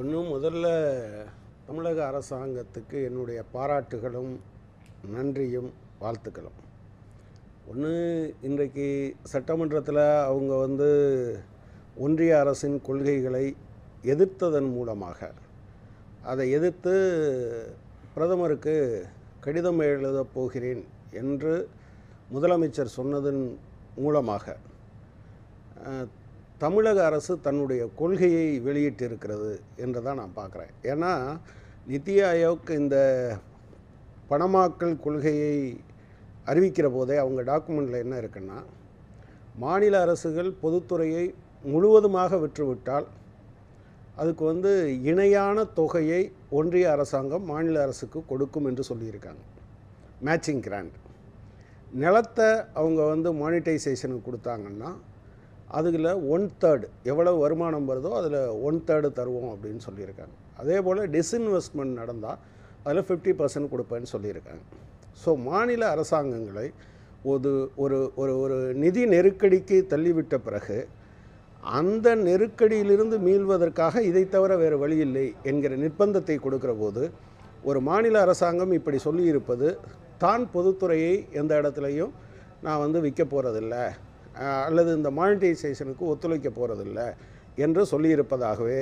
ஒன்றும் முதல்ல தமிழக அரசாங்கத்துக்கு என்னுடைய பாராட்டுகளும் நன்றியும் வாழ்த்துக்களும் ஒன்று இன்றைக்கு சட்டமன்றத்தில் அவங்க வந்து ஒன்றிய அரசின் கொள்கைகளை எதிர்த்ததன் மூலமாக அதை எதிர்த்து பிரதமருக்கு கடிதம் எழுதப் போகிறேன் என்று முதலமைச்சர் சொன்னதன் மூலமாக தமிழக அரசு தன்னுடைய கொள்கையை வெளியிட்டிருக்கிறது என்று தான் நான் பார்க்குறேன் ஏன்னா நித்தி ஆயோக் இந்த பணமாக்கல் கொள்கையை அறிவிக்கிற போதே அவங்க டாக்குமெண்ட்டில் என்ன இருக்குன்னா மாநில அரசுகள் பொதுத்துறையை முழுவதுமாக விற்றுவிட்டால் அதுக்கு வந்து இணையான தொகையை ஒன்றிய அரசாங்கம் மாநில அரசுக்கு கொடுக்கும் என்று சொல்லியிருக்காங்க மேட்சிங் கிராண்ட் நிலத்தை அவங்க வந்து மானிட்டைசேஷனுக்கு கொடுத்தாங்கன்னா அதில் ஒன் தேர்டு எவ்வளோ வருமானம் வருதோ அதில் ஒன் தேர்டு தருவோம் அப்படின்னு சொல்லியிருக்காங்க அதே போல் டிஸ்இன்வெஸ்ட்மெண்ட் நடந்தால் அதில் ஃபிஃப்டி பர்சன்ட் கொடுப்பேன்னு சொல்லியிருக்காங்க ஸோ மாநில அரசாங்கங்களை ஒரு ஒரு ஒரு ஒரு நிதி நெருக்கடிக்கு தள்ளிவிட்ட பிறகு அந்த நெருக்கடியிலிருந்து மீள்வதற்காக இதை தவிர வேறு வழி இல்லை என்கிற நிர்பந்தத்தை கொடுக்கிற போது ஒரு மாநில அரசாங்கம் இப்படி சொல்லியிருப்பது தான் பொதுத்துறையை எந்த இடத்துலையும் நான் வந்து விற்க போகிறதில்ல அல்லது இந்த மானிட்டைசேஷனுக்கு ஒத்துழைக்க போகிறதில்ல என்று சொல்லியிருப்பதாகவே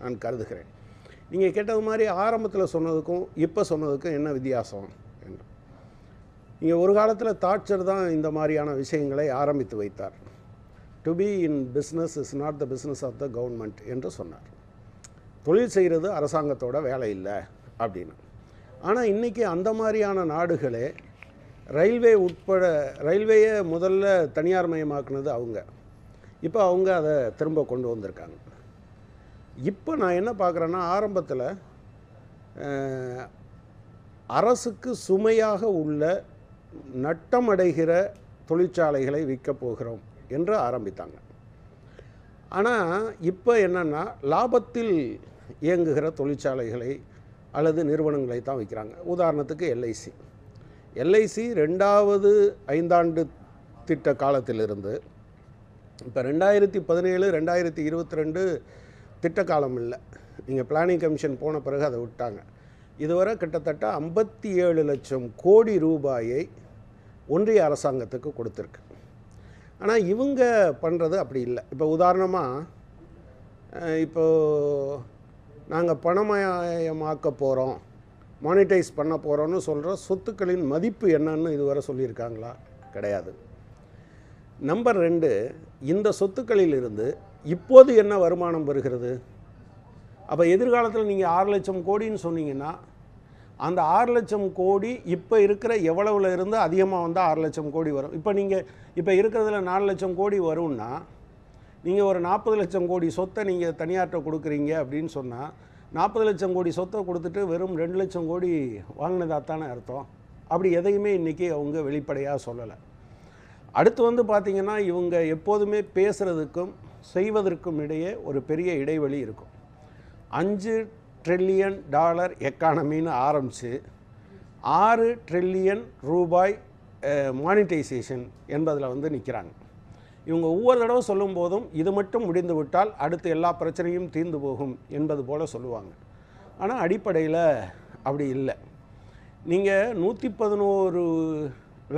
நான் கருதுகிறேன் நீங்கள் கேட்டது மாதிரி ஆரம்பத்தில் சொன்னதுக்கும் இப்போ சொன்னதுக்கும் என்ன வித்தியாசம் என்று நீங்கள் ஒரு காலத்தில் தாட்சர் தான் இந்த மாதிரியான விஷயங்களை ஆரம்பித்து வைத்தார் to be in business is not the business of the government என்று சொன்னார் தொழில் செய்கிறது அரசாங்கத்தோட வேலை இல்லை அப்படின்னு ஆனால் இன்றைக்கி அந்த மாதிரியான நாடுகளே ரயில்வே உட்பட ரயில்வேயை முதல்ல தனியார் மயமாக்குனது அவங்க இப்போ அவங்க அதை திரும்ப கொண்டு வந்திருக்காங்க இப்போ நான் என்ன பார்க்குறேன்னா ஆரம்பத்தில் அரசுக்கு சுமையாக உள்ள நட்டமடைகிற தொழிற்சாலைகளை விற்க போகிறோம் என்று ஆரம்பித்தாங்க ஆனால் இப்போ என்னென்னா லாபத்தில் இயங்குகிற தொழிற்சாலைகளை அல்லது நிறுவனங்களை தான் விற்கிறாங்க உதாரணத்துக்கு எல்ஐசி எல்ஐசி ரெண்டாவது ஐந்தாண்டு திட்ட காலத்திலிருந்து இப்போ ரெண்டாயிரத்தி பதினேழு ரெண்டாயிரத்தி இருபத்தி ரெண்டு திட்ட காலம் இல்லை நீங்கள் பிளானிங் கமிஷன் போன பிறகு அதை விட்டாங்க இதுவரை கிட்டத்தட்ட ஐம்பத்தி ஏழு லட்சம் கோடி ரூபாயை ஒன்றிய அரசாங்கத்துக்கு கொடுத்துருக்கு ஆனால் இவங்க பண்ணுறது அப்படி இல்லை இப்போ உதாரணமாக இப்போது நாங்கள் பணமயமாக்க போகிறோம் மானிட்டைஸ் பண்ண போகிறோன்னு சொல்கிற சொத்துக்களின் மதிப்பு என்னன்னு இதுவரை சொல்லியிருக்காங்களா கிடையாது நம்பர் ரெண்டு இந்த சொத்துக்களில் இருந்து இப்போது என்ன வருமானம் வருகிறது அப்போ எதிர்காலத்தில் நீங்கள் ஆறு லட்சம் கோடின்னு சொன்னீங்கன்னா அந்த ஆறு லட்சம் கோடி இப்போ இருக்கிற எவ்வளவுல இருந்து அதிகமாக வந்தால் ஆறு லட்சம் கோடி வரும் இப்போ நீங்கள் இப்போ இருக்கிறதுல நாலு லட்சம் கோடி வரும்னா நீங்கள் ஒரு நாற்பது லட்சம் கோடி சொத்தை நீங்கள் தனியார்கிட்ட கொடுக்குறீங்க அப்படின்னு சொன்னால் நாற்பது லட்சம் கோடி சொத்தை கொடுத்துட்டு வெறும் ரெண்டு லட்சம் கோடி வாங்கினதாக தானே அர்த்தம் அப்படி எதையுமே இன்றைக்கி அவங்க வெளிப்படையாக சொல்லலை அடுத்து வந்து பார்த்திங்கன்னா இவங்க எப்போதுமே பேசுகிறதுக்கும் செய்வதற்கும் இடையே ஒரு பெரிய இடைவெளி இருக்கும் அஞ்சு ட்ரில்லியன் டாலர் எக்கானமின்னு ஆரம்பித்து ஆறு ட்ரில்லியன் ரூபாய் மானிட்டைசேஷன் என்பதில் வந்து நிற்கிறாங்க இவங்க ஒவ்வொரு தடவை சொல்லும் போதும் இது மட்டும் முடிந்து விட்டால் அடுத்து எல்லா பிரச்சனையும் தீர்ந்து போகும் என்பது போல் சொல்லுவாங்க ஆனால் அடிப்படையில் அப்படி இல்லை நீங்கள் நூற்றி பதினோரு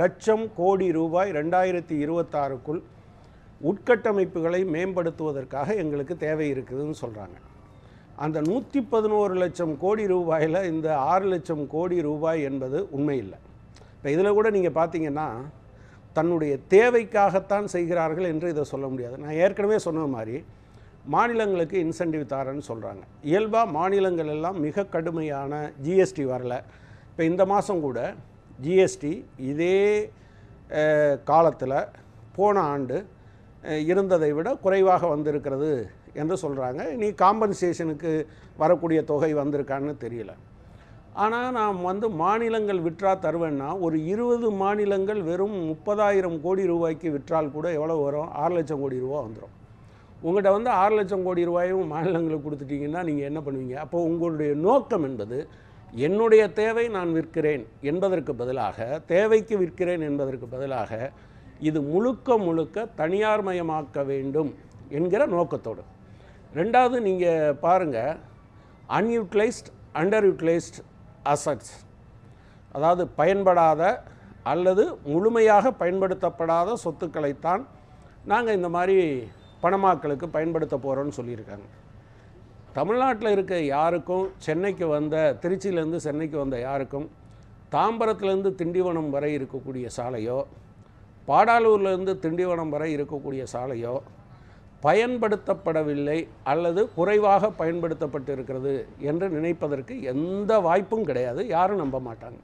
லட்சம் கோடி ரூபாய் ரெண்டாயிரத்தி இருபத்தாறுக்குள் உட்கட்டமைப்புகளை மேம்படுத்துவதற்காக எங்களுக்கு தேவை இருக்குதுன்னு சொல்கிறாங்க அந்த நூற்றி பதினோரு லட்சம் கோடி ரூபாயில் இந்த ஆறு லட்சம் கோடி ரூபாய் என்பது உண்மையில்லை இப்போ இதில் கூட நீங்கள் பார்த்தீங்கன்னா தன்னுடைய தேவைக்காகத்தான் செய்கிறார்கள் என்று இதை சொல்ல முடியாது நான் ஏற்கனவே சொன்ன மாதிரி மாநிலங்களுக்கு இன்சென்டிவ் தாரன்னு சொல்கிறாங்க இயல்பாக மாநிலங்கள் எல்லாம் மிக கடுமையான ஜிஎஸ்டி வரல இப்போ இந்த மாதம் கூட ஜிஎஸ்டி இதே காலத்தில் போன ஆண்டு இருந்ததை விட குறைவாக வந்திருக்கிறது என்று சொல்கிறாங்க இனி காம்பன்சேஷனுக்கு வரக்கூடிய தொகை வந்திருக்கான்னு தெரியல ஆனால் நாம் வந்து மாநிலங்கள் விற்றா தருவேன்னா ஒரு இருபது மாநிலங்கள் வெறும் முப்பதாயிரம் கோடி ரூபாய்க்கு விற்றால் கூட எவ்வளோ வரும் ஆறு லட்சம் கோடி ரூபா வந்துடும் உங்கள்கிட்ட வந்து ஆறு லட்சம் கோடி ரூபாயும் மாநிலங்களுக்கு கொடுத்துட்டிங்கன்னா நீங்கள் என்ன பண்ணுவீங்க அப்போது உங்களுடைய நோக்கம் என்பது என்னுடைய தேவை நான் விற்கிறேன் என்பதற்கு பதிலாக தேவைக்கு விற்கிறேன் என்பதற்கு பதிலாக இது முழுக்க முழுக்க தனியார் மயமாக்க வேண்டும் என்கிற நோக்கத்தோடு ரெண்டாவது நீங்கள் பாருங்கள் அன்யூட்டிலைஸ்ட் அண்டர் யூட்டிலைஸ்ட் அசட்ஸ் அதாவது பயன்படாத அல்லது முழுமையாக பயன்படுத்தப்படாத சொத்துக்களைத்தான் நாங்கள் இந்த மாதிரி பணமாக்களுக்கு பயன்படுத்த போகிறோன்னு சொல்லியிருக்காங்க தமிழ்நாட்டில் இருக்க யாருக்கும் சென்னைக்கு வந்த திருச்சியிலேருந்து சென்னைக்கு வந்த யாருக்கும் தாம்பரத்துலேருந்து திண்டிவனம் வரை இருக்கக்கூடிய சாலையோ பாடாலூர்லேருந்து திண்டிவனம் வரை இருக்கக்கூடிய சாலையோ பயன்படுத்தப்படவில்லை அல்லது குறைவாக பயன்படுத்தப்பட்டு இருக்கிறது என்று நினைப்பதற்கு எந்த வாய்ப்பும் கிடையாது யாரும் நம்ப மாட்டாங்க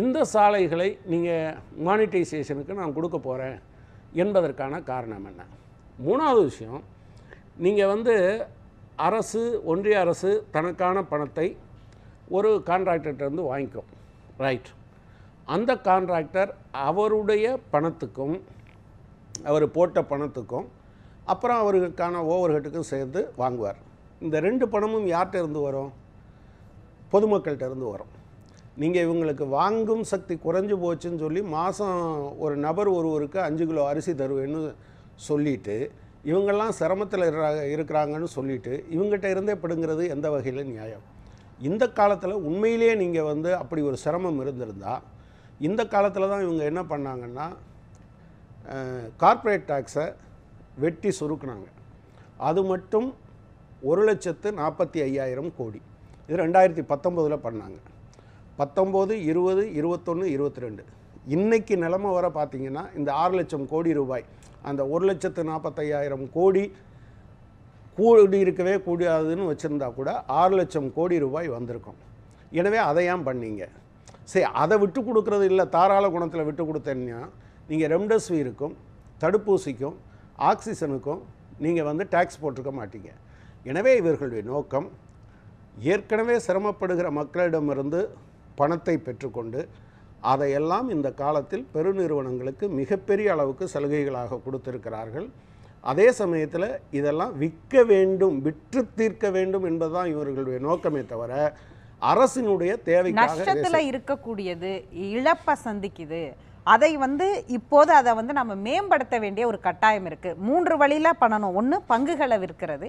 இந்த சாலைகளை நீங்கள் மானிட்டைசேஷனுக்கு நான் கொடுக்க போகிறேன் என்பதற்கான காரணம் என்ன மூணாவது விஷயம் நீங்கள் வந்து அரசு ஒன்றிய அரசு தனக்கான பணத்தை ஒரு இருந்து வாங்கிக்கும் ரைட் அந்த கான்ட்ராக்டர் அவருடைய பணத்துக்கும் அவர் போட்ட பணத்துக்கும் அப்புறம் அவருக்கான ஓவர் ஹெட்டுக்கும் வாங்குவார் இந்த ரெண்டு பணமும் யார்கிட்ட இருந்து வரும் பொதுமக்கள்கிட்ட இருந்து வரும் நீங்கள் இவங்களுக்கு வாங்கும் சக்தி குறைஞ்சி போச்சுன்னு சொல்லி மாதம் ஒரு நபர் ஒருவருக்கு அஞ்சு கிலோ அரிசி தருவேன்னு சொல்லிவிட்டு இவங்கெல்லாம் சிரமத்தில் இருக்கிறாங்கன்னு சொல்லிவிட்டு இவங்ககிட்ட இருந்தே படுங்கிறது எந்த வகையில் நியாயம் இந்த காலத்தில் உண்மையிலேயே நீங்கள் வந்து அப்படி ஒரு சிரமம் இருந்திருந்தால் இந்த காலத்தில் தான் இவங்க என்ன பண்ணாங்கன்னா கார்ப்பரேட் டேக்ஸை வெட்டி சுருக்குனாங்க அது மட்டும் ஒரு லட்சத்து நாற்பத்தி ஐயாயிரம் கோடி இது ரெண்டாயிரத்தி பத்தொம்போதில் பண்ணாங்க பத்தொம்போது இருபது இருபத்தொன்று இருபத்தி ரெண்டு இன்றைக்கி நிலமை வர பார்த்திங்கன்னா இந்த ஆறு லட்சம் கோடி ரூபாய் அந்த ஒரு லட்சத்து நாற்பத்தையாயிரம் கோடி கூடி இருக்கவே கூடாதுன்னு வச்சுருந்தா கூட ஆறு லட்சம் கோடி ரூபாய் வந்திருக்கும் எனவே அதை ஏன் பண்ணீங்க சரி அதை விட்டு கொடுக்குறது இல்லை தாராள குணத்தில் விட்டு கொடுத்தேன்னா நீங்கள் ரெம்டெசிவிருக்கும் தடுப்பூசிக்கும் ஆக்சிஜனுக்கும் நீங்கள் வந்து டேக்ஸ் போட்டிருக்க மாட்டீங்க எனவே இவர்களுடைய நோக்கம் ஏற்கனவே சிரமப்படுகிற மக்களிடமிருந்து பணத்தை பெற்றுக்கொண்டு அதையெல்லாம் இந்த காலத்தில் பெருநிறுவனங்களுக்கு மிகப்பெரிய அளவுக்கு சலுகைகளாக கொடுத்திருக்கிறார்கள் அதே சமயத்தில் இதெல்லாம் விற்க வேண்டும் விற்று தீர்க்க வேண்டும் என்பதுதான் இவர்களுடைய நோக்கமே தவிர அரசினுடைய தேவைக்காக இருக்கக்கூடியது இழப்பை சந்திக்குது அதை வந்து இப்போது அதை வந்து நம்ம மேம்படுத்த வேண்டிய ஒரு கட்டாயம் இருக்குது மூன்று வழியில் பண்ணணும் ஒன்று பங்குகளை விற்கிறது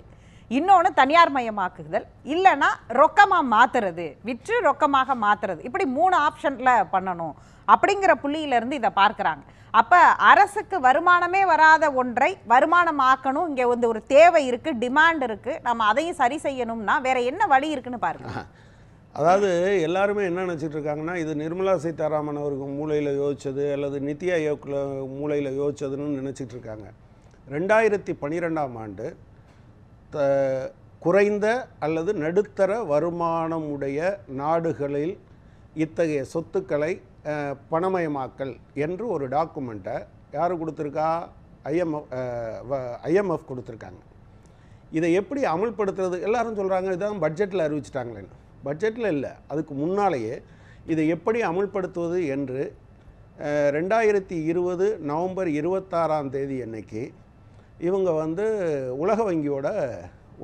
இன்னொன்று தனியார் மயமாக்குதல் இல்லைன்னா ரொக்கமாக மாற்றுறது விற்று ரொக்கமாக மாற்றுறது இப்படி மூணு ஆப்ஷனில் பண்ணணும் அப்படிங்கிற புள்ளியிலேருந்து இதை பார்க்குறாங்க அப்போ அரசுக்கு வருமானமே வராத ஒன்றை வருமானம் ஆக்கணும் இங்கே வந்து ஒரு தேவை இருக்குது டிமாண்ட் இருக்குது நம்ம அதையும் சரி செய்யணும்னா வேறு என்ன வழி இருக்குன்னு பாருங்க அதாவது எல்லாருமே என்ன நினச்சிட்டு இருக்காங்கன்னா இது நிர்மலா சீதாராமன் அவருக்கு மூளையில் யோசிச்சது அல்லது நித்தி ஆயோக்கில் மூளையில் யோசிச்சதுன்னு நினச்சிட்டு இருக்காங்க ரெண்டாயிரத்தி பன்னிரெண்டாம் ஆண்டு த குறைந்த அல்லது நடுத்தர வருமானமுடைய நாடுகளில் இத்தகைய சொத்துக்களை பணமயமாக்கல் என்று ஒரு டாக்குமெண்ட்டை யார் கொடுத்துருக்கா ஐஎம்எஃப் ஐஎம்எஃப் கொடுத்துருக்காங்க இதை எப்படி அமல்படுத்துறது எல்லாரும் சொல்கிறாங்க இதான் பட்ஜெட்டில் அறிவிச்சிட்டாங்களேன்னு பட்ஜெட்டில் இல்லை அதுக்கு முன்னாலேயே இதை எப்படி அமுல்படுத்துவது என்று ரெண்டாயிரத்தி இருபது நவம்பர் இருபத்தாறாம் தேதி அன்னைக்கு இவங்க வந்து உலக வங்கியோட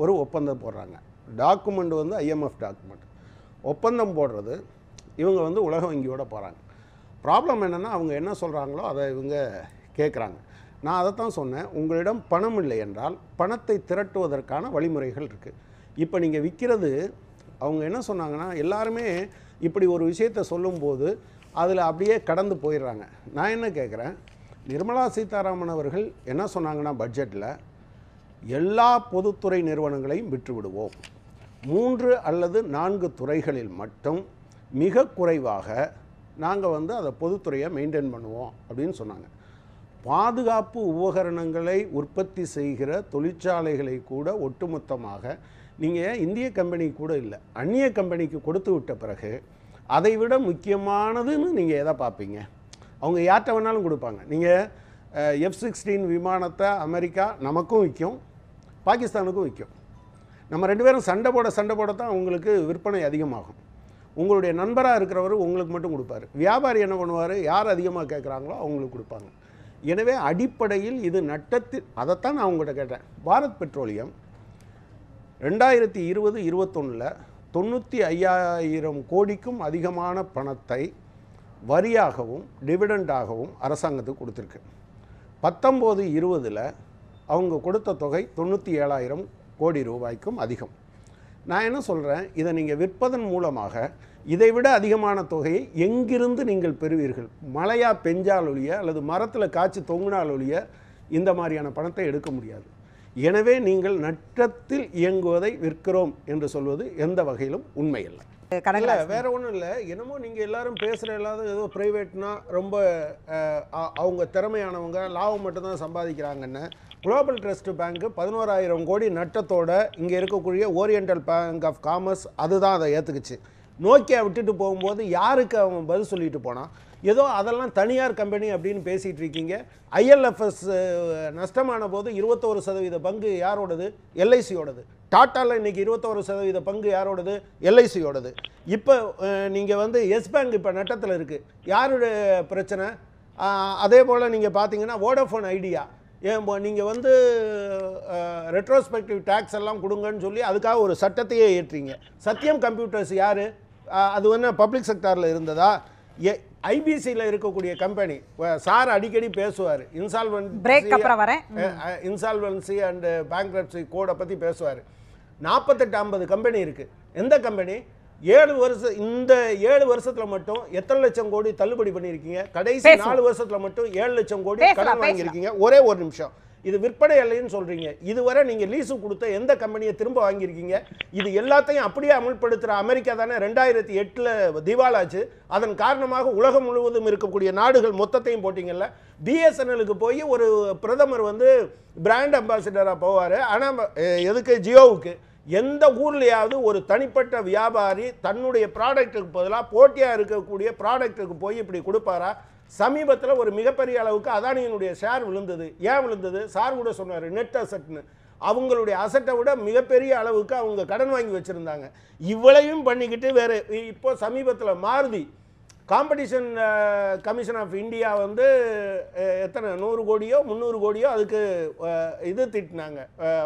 ஒரு ஒப்பந்தம் போடுறாங்க டாக்குமெண்ட் வந்து ஐஎம்எஃப் டாக்குமெண்ட் ஒப்பந்தம் போடுறது இவங்க வந்து உலக வங்கியோட போகிறாங்க ப்ராப்ளம் என்னென்னா அவங்க என்ன சொல்கிறாங்களோ அதை இவங்க கேட்குறாங்க நான் அதை தான் சொன்னேன் உங்களிடம் பணம் இல்லை என்றால் பணத்தை திரட்டுவதற்கான வழிமுறைகள் இருக்குது இப்போ நீங்கள் விற்கிறது அவங்க என்ன சொன்னாங்கன்னா எல்லாருமே இப்படி ஒரு விஷயத்த சொல்லும்போது அதில் அப்படியே கடந்து போயிடுறாங்க நான் என்ன கேட்குறேன் நிர்மலா சீதாராமன் அவர்கள் என்ன சொன்னாங்கன்னா பட்ஜெட்டில் எல்லா பொதுத்துறை நிறுவனங்களையும் விற்றுவிடுவோம் மூன்று அல்லது நான்கு துறைகளில் மட்டும் மிக குறைவாக நாங்கள் வந்து அதை பொதுத்துறையை மெயின்டைன் பண்ணுவோம் அப்படின்னு சொன்னாங்க பாதுகாப்பு உபகரணங்களை உற்பத்தி செய்கிற தொழிற்சாலைகளை கூட ஒட்டுமொத்தமாக நீங்கள் இந்திய கம்பெனி கூட இல்லை அந்நிய கம்பெனிக்கு கொடுத்து விட்ட பிறகு அதை விட முக்கியமானதுன்னு நீங்கள் எதை பார்ப்பீங்க அவங்க யார்கிட்ட வேணாலும் கொடுப்பாங்க நீங்கள் எஃப் சிக்ஸ்டீன் விமானத்தை அமெரிக்கா நமக்கும் விற்கும் பாகிஸ்தானுக்கும் விற்கும் நம்ம ரெண்டு பேரும் சண்டை போட சண்டை போட தான் உங்களுக்கு விற்பனை அதிகமாகும் உங்களுடைய நண்பராக இருக்கிறவர் உங்களுக்கு மட்டும் கொடுப்பாரு வியாபாரி என்ன பண்ணுவார் யார் அதிகமாக கேட்குறாங்களோ அவங்களுக்கு கொடுப்பாங்க எனவே அடிப்படையில் இது நட்டத்தில் அதைத்தான் நான் உங்கள்கிட்ட கேட்டேன் பாரத் பெட்ரோலியம் ரெண்டாயிரத்தி இருபது இருபத்தொன்னில் தொண்ணூற்றி ஐயாயிரம் கோடிக்கும் அதிகமான பணத்தை வரியாகவும் டிவிடெண்டாகவும் அரசாங்கத்துக்கு கொடுத்துருக்கு பத்தொம்போது இருபதில் அவங்க கொடுத்த தொகை தொண்ணூற்றி ஏழாயிரம் கோடி ரூபாய்க்கும் அதிகம் நான் என்ன சொல்கிறேன் இதை நீங்கள் விற்பதன் மூலமாக இதைவிட அதிகமான தொகையை எங்கிருந்து நீங்கள் பெறுவீர்கள் மழையாக பெஞ்சால் ஒழிய அல்லது மரத்தில் காய்ச்சி தொங்கினால் ஒழிய இந்த மாதிரியான பணத்தை எடுக்க முடியாது எனவே நீங்கள் நட்டத்தில் இயங்குவதை விற்கிறோம் என்று சொல்வது எந்த வகையிலும் உண்மையில்லை இல்லை வேற ஒன்றும் இல்லை என்னமோ நீங்கள் எல்லாரும் பேசுகிற இல்லாத ஏதோ ப்ரைவேட்னா ரொம்ப அவங்க திறமையானவங்க லாபம் மட்டும்தான் சம்பாதிக்கிறாங்கன்னு குளோபல் ட்ரஸ்ட் பேங்க்கு பதினோராயிரம் கோடி நட்டத்தோட இங்கே இருக்கக்கூடிய ஓரியண்டல் பேங்க் ஆஃப் காமர்ஸ் அதுதான் அதை ஏற்றுக்குச்சு நோக்கியா விட்டுட்டு போகும்போது யாருக்கு அவன் பதில் சொல்லிட்டு போனான் ஏதோ அதெல்லாம் தனியார் கம்பெனி அப்படின்னு பேசிகிட்டு இருக்கீங்க ஐஎல்எஃப்எஸ் நஷ்டமான போது இருபத்தோரு சதவீத பங்கு யாரோடது எல்ஐசியோடது டாட்டாவில் இன்றைக்கி இருபத்தோரு சதவீத பங்கு யாரோடது எல்ஐசியோடது இப்போ நீங்கள் வந்து எஸ் பேங்க் இப்போ நட்டத்தில் இருக்குது யாரோட பிரச்சனை அதே போல் நீங்கள் பார்த்தீங்கன்னா வோடஃபோன் ஐடியா ஏன் நீங்கள் வந்து ரெட்ரோஸ்பெக்டிவ் டேக்ஸ் எல்லாம் கொடுங்கன்னு சொல்லி அதுக்காக ஒரு சட்டத்தையே ஏற்றீங்க சத்தியம் கம்ப்யூட்டர்ஸ் யார் அது வந்து பப்ளிக் செக்டாரில் இருந்ததா ஐபிசியில் இருக்கக்கூடிய கம்பெனி சார் அடிக்கடி பேசுவார் இன்சால்வன்சி பிரேக் அப்புறம் இன்சால்வன்சி அண்டு கோடை பற்றி பேசுவார் நாற்பத்தெட்டு ஐம்பது கம்பெனி இருக்குது எந்த கம்பெனி ஏழு வருஷம் இந்த ஏழு வருஷத்துல மட்டும் எத்தனை லட்சம் கோடி தள்ளுபடி பண்ணியிருக்கீங்க கடைசி நாலு வருஷத்துல மட்டும் ஏழு லட்சம் கோடி கடன் வாங்கியிருக்கீங்க ஒரே ஒரு நிமிஷம் இது விற்பனை இல்லைன்னு சொல்கிறீங்க இதுவரை நீங்கள் லீஸு கொடுத்த எந்த கம்பெனியை திரும்ப வாங்கியிருக்கீங்க இது எல்லாத்தையும் அப்படியே அமல்படுத்துகிற அமெரிக்கா தானே ரெண்டாயிரத்தி எட்டில் திவாலாச்சு அதன் காரணமாக உலகம் முழுவதும் இருக்கக்கூடிய நாடுகள் மொத்தத்தையும் போட்டிங்கல்ல பிஎஸ்என்எலுக்கு போய் ஒரு பிரதமர் வந்து பிராண்ட் அம்பாசிடராக போவார் ஆனால் எதுக்கு ஜியோவுக்கு எந்த ஊர்லேயாவது ஒரு தனிப்பட்ட வியாபாரி தன்னுடைய ப்ராடக்ட்டுக்கு பதிலாக போட்டியாக இருக்கக்கூடிய ப்ராடக்ட்டுக்கு போய் இப்படி கொடுப்பாரா சமீபத்தில் ஒரு மிகப்பெரிய அளவுக்கு அதானியினுடைய ஷேர் விழுந்தது ஏன் விழுந்தது சார் கூட சொன்னார் நெட் அசட்னு அவங்களுடைய அசட்டை விட மிகப்பெரிய அளவுக்கு அவங்க கடன் வாங்கி வச்சுருந்தாங்க இவ்வளையும் பண்ணிக்கிட்டு வேறு இப்போ சமீபத்தில் Maruti competition commission of India வந்து எத்தனை நூறு கோடியோ முந்நூறு கோடியோ அதுக்கு இது திட்டினாங்க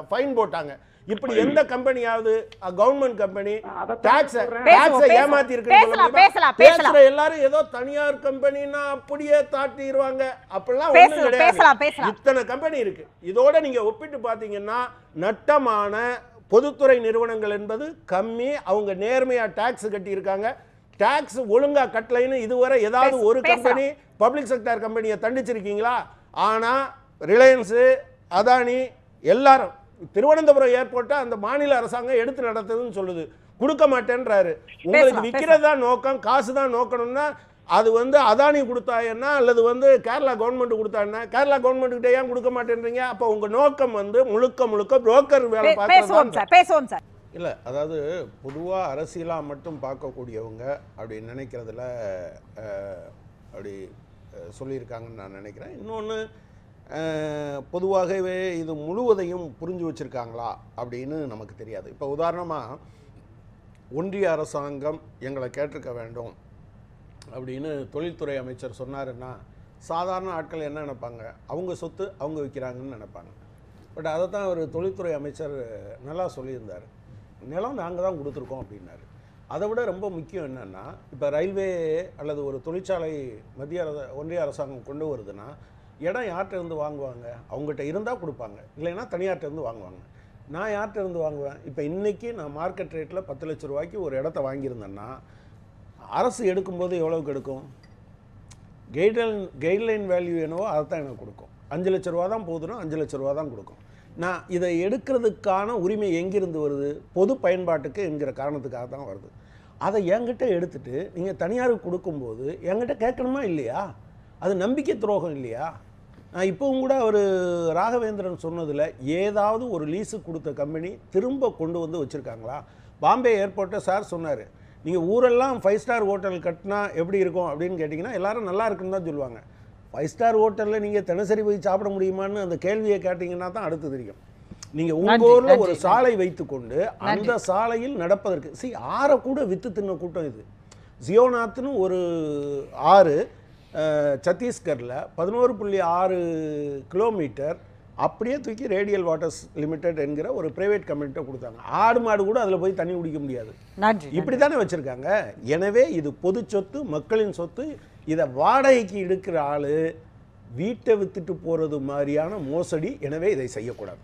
ஃபைன் போட்டாங்க இப்படி எந்த கம்பெனியாவது கவர்மெண்ட் கம்பெனி டாக்ஸ் டாக்ஸ் ஏமாத்தி பேசுற எல்லாரும் ஏதோ தனியார் கம்பெனினா அப்படியே தாட்டிடுவாங்க அப்படிலாம் ஒண்ணும் கிடையாது இத்தனை கம்பெனி இருக்கு இதோட நீங்க ஒப்பிட்டு பாத்தீங்கன்னா நட்டமான பொதுத்துறை நிறுவனங்கள் என்பது கம்மி அவங்க நேர்மையா டாக்ஸ் கட்டியிருக்காங்க டாக்ஸ் ஒழுங்கா கட்டலைன்னு இதுவரை ஏதாவது ஒரு கம்பெனி பப்ளிக் செக்டர் கம்பெனியை தண்டிச்சிருக்கீங்களா ஆனால் ரிலையன்ஸு அதானி எல்லாரும் திருவனந்தபுரம் ஏர்போர்ட்டை அந்த மாநில அரசாங்கம் எடுத்து நடத்துதுன்னு சொல்லுது கொடுக்க மாட்டேன்றாரு உங்களுக்கு விற்கிறது தான் நோக்கம் காசு தான் நோக்கணும்னா அது வந்து அதானி கொடுத்தாயன்னா அல்லது வந்து கேரளா கவர்மெண்ட் என்ன கேரளா கவர்மெண்ட்டுக்கிட்ட ஏன் கொடுக்க மாட்டேன்றீங்க அப்போ உங்கள் நோக்கம் வந்து முழுக்க முழுக்க புரோக்கர் வேலை பார்த்து பேசுவோம் சார் பேசுவோம் சார் இல்லை அதாவது பொதுவாக அரசியலாக மட்டும் பார்க்கக்கூடியவங்க அப்படி நினைக்கிறதுல அப்படி சொல்லியிருக்காங்கன்னு நான் நினைக்கிறேன் இன்னொன்று பொதுவாகவே இது முழுவதையும் புரிஞ்சு வச்சுருக்காங்களா அப்படின்னு நமக்கு தெரியாது இப்போ உதாரணமாக ஒன்றிய அரசாங்கம் எங்களை கேட்டிருக்க வேண்டும் அப்படின்னு தொழில்துறை அமைச்சர் சொன்னாருன்னா சாதாரண ஆட்கள் என்ன நினைப்பாங்க அவங்க சொத்து அவங்க விற்கிறாங்கன்னு நினைப்பாங்க பட் அதை தான் அவர் தொழில்துறை அமைச்சர் நல்லா சொல்லியிருந்தார் நிலம் நாங்கள் தான் கொடுத்துருக்கோம் அப்படின்னாரு அதை விட ரொம்ப முக்கியம் என்னென்னா இப்போ ரயில்வே அல்லது ஒரு தொழிற்சாலை மத்திய அரச ஒன்றிய அரசாங்கம் கொண்டு வருதுன்னா இடம் யார்கிட்ட இருந்து வாங்குவாங்க அவங்ககிட்ட இருந்தால் கொடுப்பாங்க இல்லைன்னா தனியார்கிட்ட இருந்து வாங்குவாங்க நான் யார்கிட்ட இருந்து வாங்குவேன் இப்போ இன்றைக்கி நான் மார்க்கெட் ரேட்டில் பத்து லட்ச ரூபாய்க்கு ஒரு இடத்த வாங்கியிருந்தேன்னா அரசு எடுக்கும்போது எவ்வளோக்கு எடுக்கும் கைட்லைன் கைட்லைன் வேல்யூ என்னவோ அதை தான் எனக்கு கொடுக்கும் அஞ்சு லட்ச ரூபா தான் போதுன்னா அஞ்சு லட்ச ரூபா தான் கொடுக்கும் நான் இதை எடுக்கிறதுக்கான உரிமை எங்கிருந்து வருது பொது பயன்பாட்டுக்கு என்கிற காரணத்துக்காக தான் வருது அதை என்கிட்ட எடுத்துட்டு நீங்கள் தனியாருக்கு கொடுக்கும்போது என்கிட்ட கேட்கணுமா இல்லையா அது நம்பிக்கை துரோகம் இல்லையா நான் இப்போவும் கூட அவர் ராகவேந்திரன் சொன்னதில் ஏதாவது ஒரு லீஸு கொடுத்த கம்பெனி திரும்ப கொண்டு வந்து வச்சுருக்காங்களா பாம்பே ஏர்போர்ட்டை சார் சொன்னார் நீங்கள் ஊரெல்லாம் ஃபைவ் ஸ்டார் ஹோட்டல் கட்டினா எப்படி இருக்கும் அப்படின்னு கேட்டிங்கன்னா எல்லோரும் நல்லா இருக்குன்னு தான் சொல்லுவாங்க ஃபைவ் ஸ்டார் ஹோட்டலில் நீங்கள் தினசரி போய் சாப்பிட முடியுமான்னு அந்த கேள்வியை கேட்டிங்கன்னா தான் அடுத்து தெரியும் நீங்கள் உங்கள் ஊரில் ஒரு சாலை வைத்துக்கொண்டு அந்த சாலையில் நடப்பதற்கு சி ஆறை கூட வித்து தின்ன கூட்டம் இது ஜியோநாத்னு ஒரு ஆறு சத்தீஸ்கரில் பதினோரு புள்ளி ஆறு கிலோமீட்டர் அப்படியே தூக்கி ரேடியல் வாட்டர்ஸ் லிமிடெட் என்கிற ஒரு பிரைவேட் கம்பெனிட்ட கொடுத்தாங்க ஆடு மாடு கூட அதில் போய் தண்ணி குடிக்க முடியாது இப்படி தானே வச்சுருக்காங்க எனவே இது பொது சொத்து மக்களின் சொத்து இதை வாடகைக்கு எடுக்கிற ஆள் வீட்டை விற்றுட்டு போகிறது மாதிரியான மோசடி எனவே இதை செய்யக்கூடாது